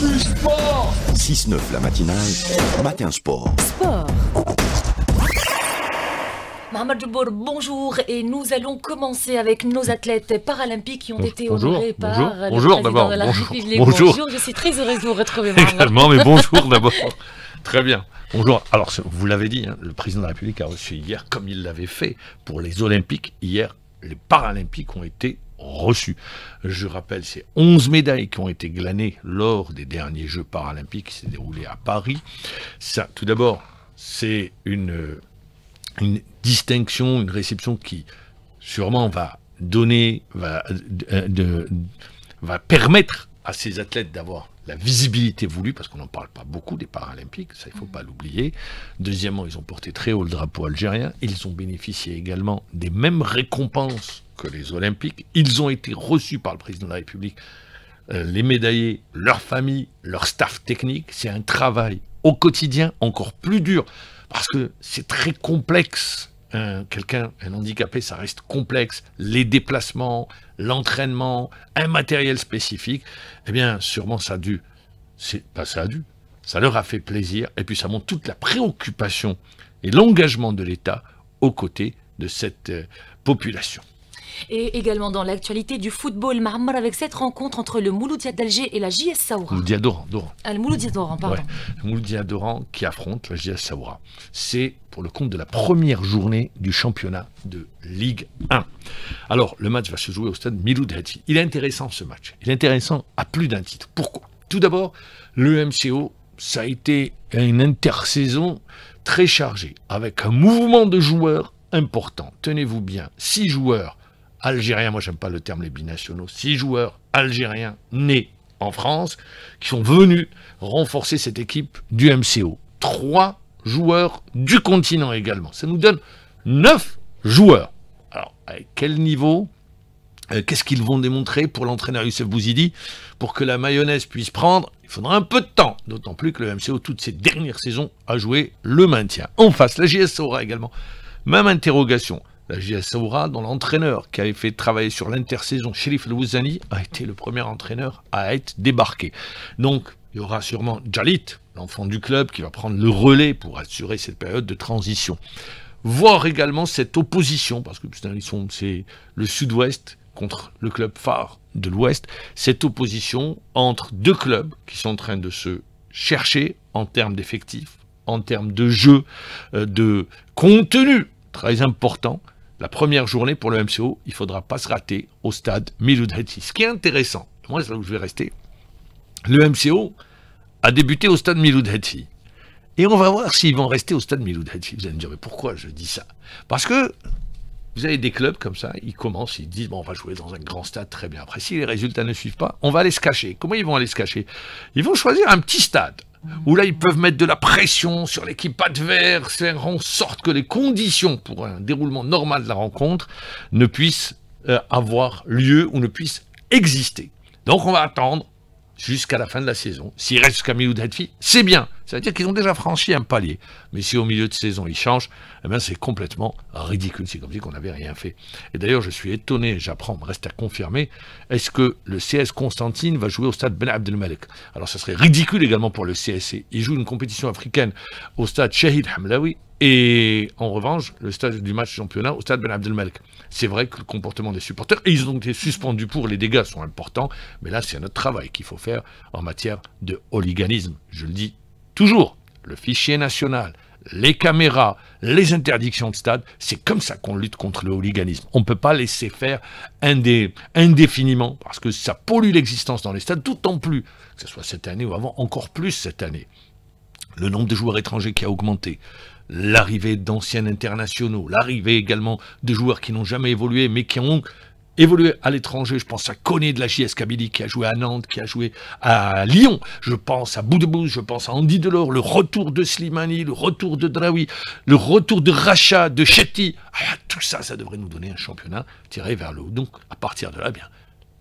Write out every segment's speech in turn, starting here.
Il sport 6-9 la matinale, matin sport. Sport Mohamed Ball bonjour. Et nous allons commencer avec nos athlètes paralympiques qui ont été honorés bonjour, par bonjour, bonjour, d'abord. Bonjour, Je suis très heureuse de vous retrouver. Également, mais bonjour d'abord. Très bien. Bonjour. Alors, vous l'avez dit, hein, le président de la République a reçu hier, comme il l'avait fait pour les Olympiques, hier, les Paralympiques ont été reçu. Je rappelle ces 11 médailles qui ont été glanées lors des derniers Jeux paralympiques qui s'est déroulé à Paris. Ça, tout d'abord, c'est une, distinction, une réception qui sûrement va donner, va euh, permettre à ces athlètes d'avoir la visibilité voulue, parce qu'on n'en parle pas beaucoup des Paralympiques, ça il ne faut mmh. pas l'oublier. Deuxièmement, ils ont porté très haut le drapeau algérien, ils ont bénéficié également des mêmes récompenses que les Olympiques, ils ont été reçus par le président de la République, euh, les médaillés, leur famille, leur staff technique, c'est un travail au quotidien encore plus dur, parce que c'est très complexe euh, quelqu'un, un handicapé, ça reste complexe, les déplacements, l'entraînement, un matériel spécifique, eh bien, sûrement ça a dû, c'est pas ça dû, ça leur a fait plaisir, et puis ça montre toute la préoccupation et l'engagement de l'État aux côtés de cette euh, population. Et également dans l'actualité du football Mahmoud avec cette rencontre entre le Mouloudia d'Alger et la JS Saoura. Mouloudia d'Oran. Ah, le Mouloudia d'Oran, pardon. Le Mouloudia d'Oran qui affronte la JS Saoura. C'est pour le compte de la première journée du championnat de Ligue 1. Alors, le match va se jouer au stade Miloud Hattie. Il est intéressant ce match. Il est intéressant à plus d'un titre. Pourquoi Tout d'abord, le MCO, ça a été une intersaison très chargée, avec un mouvement de joueurs important. Tenez-vous bien, six joueurs algériens, moi j'aime pas le terme les binationaux, six joueurs algériens nés en France qui sont venus renforcer cette équipe du MCO. Trois joueurs du continent également. Ça nous donne neuf joueurs. Alors, à quel niveau euh, Qu'est-ce qu'ils vont démontrer pour l'entraîneur Youssef Bouzidi Pour que la mayonnaise puisse prendre, il faudra un peu de temps. D'autant plus que le MCO, toutes ces dernières saisons, a joué le maintien. En face, la GS aura également. Même interrogation. La JS Aura, dont l'entraîneur qui avait fait travailler sur l'intersaison Sheriff Louzani, a été le premier entraîneur à être débarqué. Donc, il y aura sûrement Jalit, l'enfant du club, qui va prendre le relais pour assurer cette période de transition. Voir également cette opposition, parce que c'est le sud-ouest contre le club phare de l'ouest, cette opposition entre deux clubs qui sont en train de se chercher en termes d'effectifs, en termes de jeu, euh, de contenu très important, la première journée pour le MCO, il ne faudra pas se rater au stade miloud Ce qui est intéressant, moi c'est là où je vais rester, le MCO a débuté au stade Hedi. Et on va voir s'ils vont rester au stade Hedi. Vous allez me dire, mais pourquoi je dis ça Parce que vous avez des clubs comme ça, ils commencent, ils disent, bon, on va jouer dans un grand stade, très bien. Après, si les résultats ne suivent pas, on va aller se cacher. Comment ils vont aller se cacher Ils vont choisir un petit stade où là ils peuvent mettre de la pression sur l'équipe adverse, faire en sorte que les conditions pour un déroulement normal de la rencontre ne puissent euh, avoir lieu ou ne puissent exister. Donc on va attendre jusqu'à la fin de la saison. S'il reste jusqu'à ou c'est bien. Ça à dire qu'ils ont déjà franchi un palier. Mais si au milieu de saison, ils changent, eh ben, c'est complètement ridicule. C'est comme si on n'avait rien fait. Et d'ailleurs, je suis étonné, j'apprends, me reste à confirmer, est-ce que le CS Constantine va jouer au stade Ben Abdelmalek Alors, ça serait ridicule également pour le CSC. Il joue une compétition africaine au stade Shahid Hamlaoui, et en revanche, le stade du match championnat au stade Ben Abdelmalek. C'est vrai que le comportement des supporters, et ils ont été suspendus pour, les dégâts sont importants, mais là c'est un autre travail qu'il faut faire en matière de hooliganisme, je le dis Toujours, le fichier national, les caméras, les interdictions de stade, c'est comme ça qu'on lutte contre le hooliganisme. On ne peut pas laisser faire indéfiniment, parce que ça pollue l'existence dans les stades, d'autant plus, que ce soit cette année ou avant, encore plus cette année. Le nombre de joueurs étrangers qui a augmenté, l'arrivée d'anciens internationaux, l'arrivée également de joueurs qui n'ont jamais évolué, mais qui ont Évoluer à l'étranger. Je pense à Koné de la JS Kabylie qui a joué à Nantes, qui a joué à Lyon. Je pense à Boudebouz, je pense à Andy Delors, le retour de Slimani, le retour de Draoui, le retour de Racha, de Chetty. Ah, tout ça, ça devrait nous donner un championnat tiré vers le haut. Donc, à partir de là, eh bien,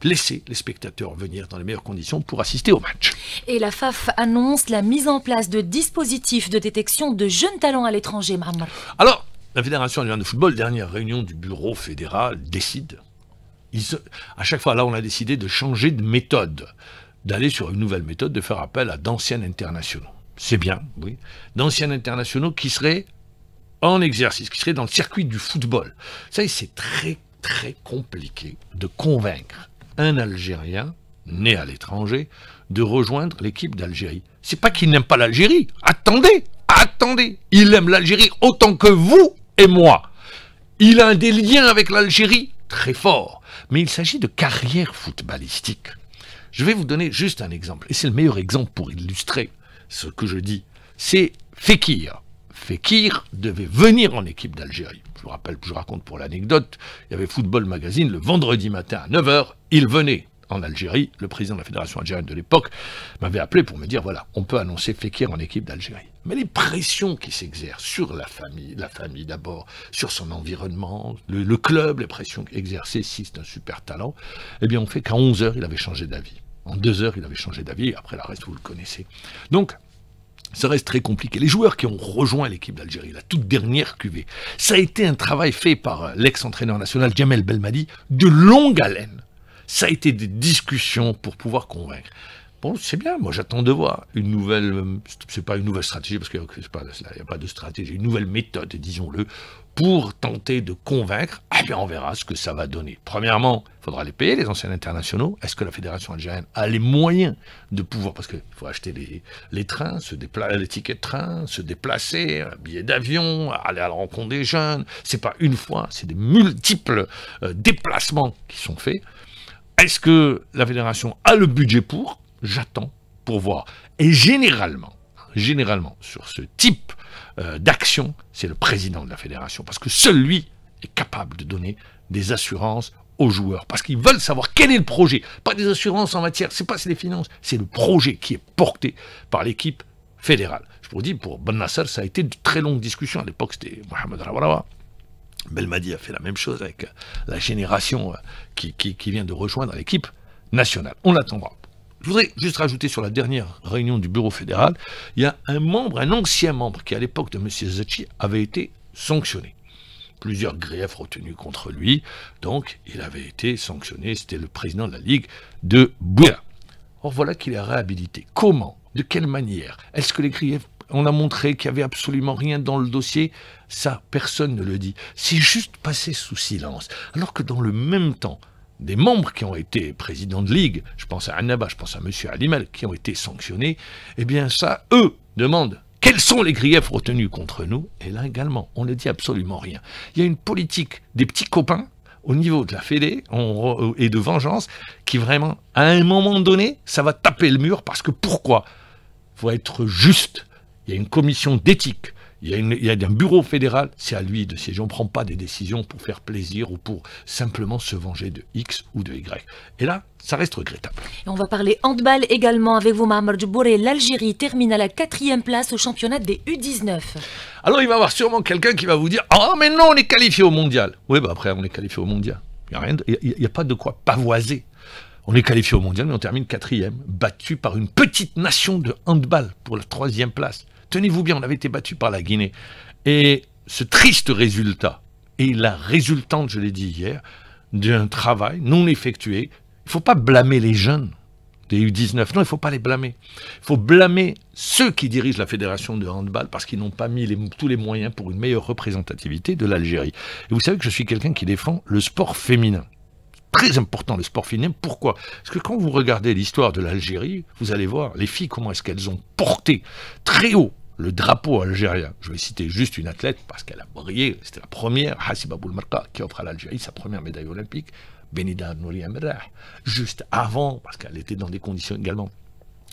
laisser les spectateurs venir dans les meilleures conditions pour assister au match. Et la FAF annonce la mise en place de dispositifs de détection de jeunes talents à l'étranger, Marmar. Alors, la Fédération du de football, dernière réunion du bureau fédéral, décide à chaque fois, là, on a décidé de changer de méthode, d'aller sur une nouvelle méthode, de faire appel à d'anciens internationaux. C'est bien, oui. D'anciens internationaux qui seraient en exercice, qui seraient dans le circuit du football. Ça, c'est très, très compliqué de convaincre un Algérien né à l'étranger de rejoindre l'équipe d'Algérie. C'est pas qu'il n'aime pas l'Algérie. Attendez, attendez. Il aime l'Algérie autant que vous et moi. Il a des liens avec l'Algérie très forts mais il s'agit de carrière footballistique. Je vais vous donner juste un exemple, et c'est le meilleur exemple pour illustrer ce que je dis. C'est Fekir. Fekir devait venir en équipe d'Algérie. Je vous rappelle, je raconte pour l'anecdote, il y avait Football Magazine le vendredi matin à 9h, il venait en Algérie, le président de la Fédération algérienne de l'époque m'avait appelé pour me dire, voilà, on peut annoncer Fekir en équipe d'Algérie. Mais les pressions qui s'exercent sur la famille, la famille d'abord, sur son environnement, le, club, les pressions exercées, si c'est un super talent, eh bien on fait qu'à 11 heures, il avait changé d'avis. En deux heures, il avait changé d'avis, après la reste, vous le connaissez. Donc, ça reste très compliqué. Les joueurs qui ont rejoint l'équipe d'Algérie, la toute dernière QV, ça a été un travail fait par euh, l'ex-entraîneur national Jamel Belmadi de longue haleine ça a été des discussions pour pouvoir convaincre. Bon, c'est bien, moi j'attends de voir. Une nouvelle, euh, c'est pas une nouvelle stratégie, parce qu'il euh, n'y a pas de stratégie, une nouvelle méthode, disons-le, pour tenter de convaincre, eh bien on verra ce que ça va donner. Premièrement, il faudra les payer, les anciens internationaux. Est-ce que la Fédération algérienne a les moyens de pouvoir, parce qu'il faut acheter les, les trains, se déplacer, les tickets de train, se déplacer, un billet d'avion, aller à la rencontre des jeunes. C'est pas une fois, c'est des multiples euh, déplacements qui sont faits. Est-ce que la fédération a le budget pour J'attends pour voir. Et généralement, généralement, sur ce type euh, d'action, c'est le président de la fédération, parce que seul lui est capable de donner des assurances aux joueurs, parce qu'ils veulent savoir quel est le projet, pas des assurances en matière, c'est pas les finances, c'est le projet qui est porté par l'équipe fédérale. Je vous dis, pour Ben Nasser, ça a été de très longues discussions. À l'époque, c'était Mohamed Belmadi a fait la même chose avec la génération euh, qui, vient de rejoindre l'équipe nationale. On l'attendra. Je voudrais juste rajouter sur la dernière réunion du bureau fédéral, il y a un membre, un ancien membre, qui à l'époque de M. Zacchi avait été sanctionné. Plusieurs griefs retenus contre lui, donc il avait été sanctionné, c'était le président de la Ligue de Bouya. Or voilà qu'il est réhabilité. Comment De quelle manière Est-ce que les griefs on a montré qu'il n'y avait absolument rien dans le dossier. Ça, personne ne le dit. C'est juste passé sous silence. Alors que dans le même temps, des membres qui ont été présidents de ligue, je pense à Annaba, je pense à M. Alimel, qui ont été sanctionnés, eh bien ça, eux, demandent quels sont les griefs retenus contre nous Et là également, on ne dit absolument rien. Il y a une politique des petits copains au niveau de la Fédé euh, et de vengeance qui vraiment, à un moment donné, ça va taper le mur parce que pourquoi Il faut être juste il y a une commission d'éthique, il y, a un bureau fédéral, c'est à lui de siéger. On ne prend pas des décisions pour faire plaisir ou pour simplement se venger de X ou de Y. Et là, ça reste regrettable. Et on va parler handball également avec vous, Mahamar L'Algérie termine à la quatrième place au championnat des U19. Alors, il va y avoir sûrement quelqu'un qui va vous dire « Ah, oh, mais non, on est qualifié au mondial !» Oui, bah après, on est qualifié au mondial. Il n'y a, a, pas de quoi pavoiser. On est qualifié au mondial, mais on termine quatrième, battu par une petite nation de handball pour la troisième place. Tenez-vous bien, on avait été battu par la Guinée. Et ce triste résultat est la résultante, je l'ai dit hier, d'un travail non effectué. Il ne faut pas blâmer les jeunes des U19. Non, il ne faut pas les blâmer. Il faut blâmer ceux qui dirigent la fédération de handball parce qu'ils n'ont pas mis tous les moyens pour une meilleure représentativité de l'Algérie. Et vous savez que je suis quelqu'un qui défend le sport féminin très important le sport féminin. Pourquoi Parce que quand vous regardez l'histoire de l'Algérie, vous allez voir les filles, comment est-ce qu'elles ont porté très haut le drapeau algérien. Je vais citer juste une athlète parce qu'elle a brillé. C'était la première, Hassiba Marqa, qui offre à l'Algérie sa première médaille olympique. Benida Nouri Amrah, juste avant, parce qu'elle était dans des conditions également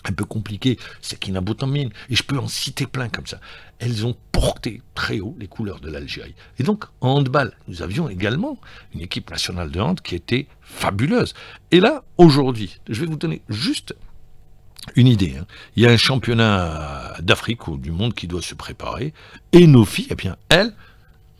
un peu compliqué, c'est qu'il mine et je peux en citer plein comme ça. Elles ont porté très haut les couleurs de l'Algérie. Et donc, en handball, nous avions également une équipe nationale de hand qui était fabuleuse. Et là, aujourd'hui, je vais vous donner juste une idée. Hein. Il y a un championnat d'Afrique ou du monde qui doit se préparer, et nos filles, eh bien, elles,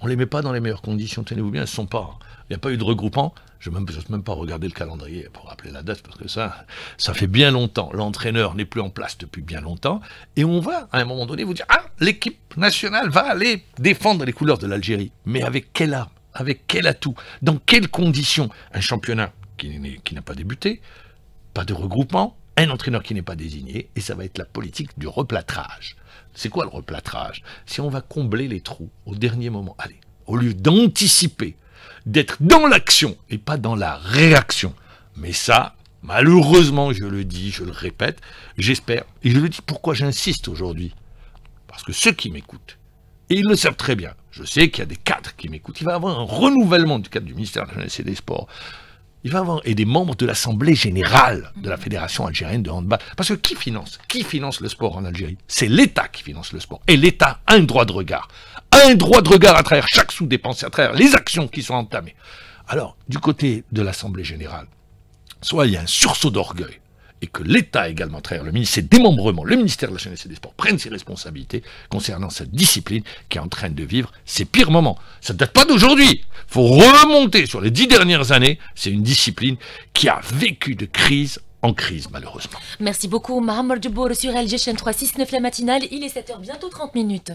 on ne les met pas dans les meilleures conditions, tenez-vous bien, elles ne sont pas. Hein. Il n'y a pas eu de regroupement, je ne même, même pas regarder le calendrier pour rappeler la date, parce que ça, ça fait bien longtemps. L'entraîneur n'est plus en place depuis bien longtemps. Et on va, à un moment donné, vous dire, ah, l'équipe nationale va aller défendre les couleurs de l'Algérie. Mais avec quelle arme Avec quel atout Dans quelles conditions Un championnat qui n'a pas débuté, pas de regroupement, un entraîneur qui n'est pas désigné, et ça va être la politique du replâtrage. C'est quoi le replâtrage Si on va combler les trous au dernier moment, allez, au lieu d'anticiper d'être dans l'action et pas dans la réaction. Mais ça, malheureusement, je le dis, je le répète, j'espère, et je le dis pourquoi j'insiste aujourd'hui. Parce que ceux qui m'écoutent, et ils le savent très bien, je sais qu'il y a des cadres qui m'écoutent, il va y avoir un renouvellement du cadre du ministère de la Jeunesse et des Sports, il va avoir, et des membres de l'Assemblée Générale de la Fédération Algérienne de Handball. Parce que qui finance Qui finance le sport en Algérie C'est l'État qui finance le sport. Et l'État a un droit de regard un droit de regard à travers chaque sous dépensé à travers les actions qui sont entamées. Alors, du côté de l'Assemblée générale, soit il y a un sursaut d'orgueil, et que l'État également, à travers le ministère des démembrements, le ministère de la Jeunesse et des Sports, prenne ses responsabilités concernant cette discipline qui est en train de vivre ses pires moments. Ça ne date pas d'aujourd'hui. faut remonter sur les dix dernières années. C'est une discipline qui a vécu de crise en crise, malheureusement. Merci beaucoup, Mohamed Dubour sur LG, chaîne 369, la matinale. Il est 7h, bientôt 30 minutes.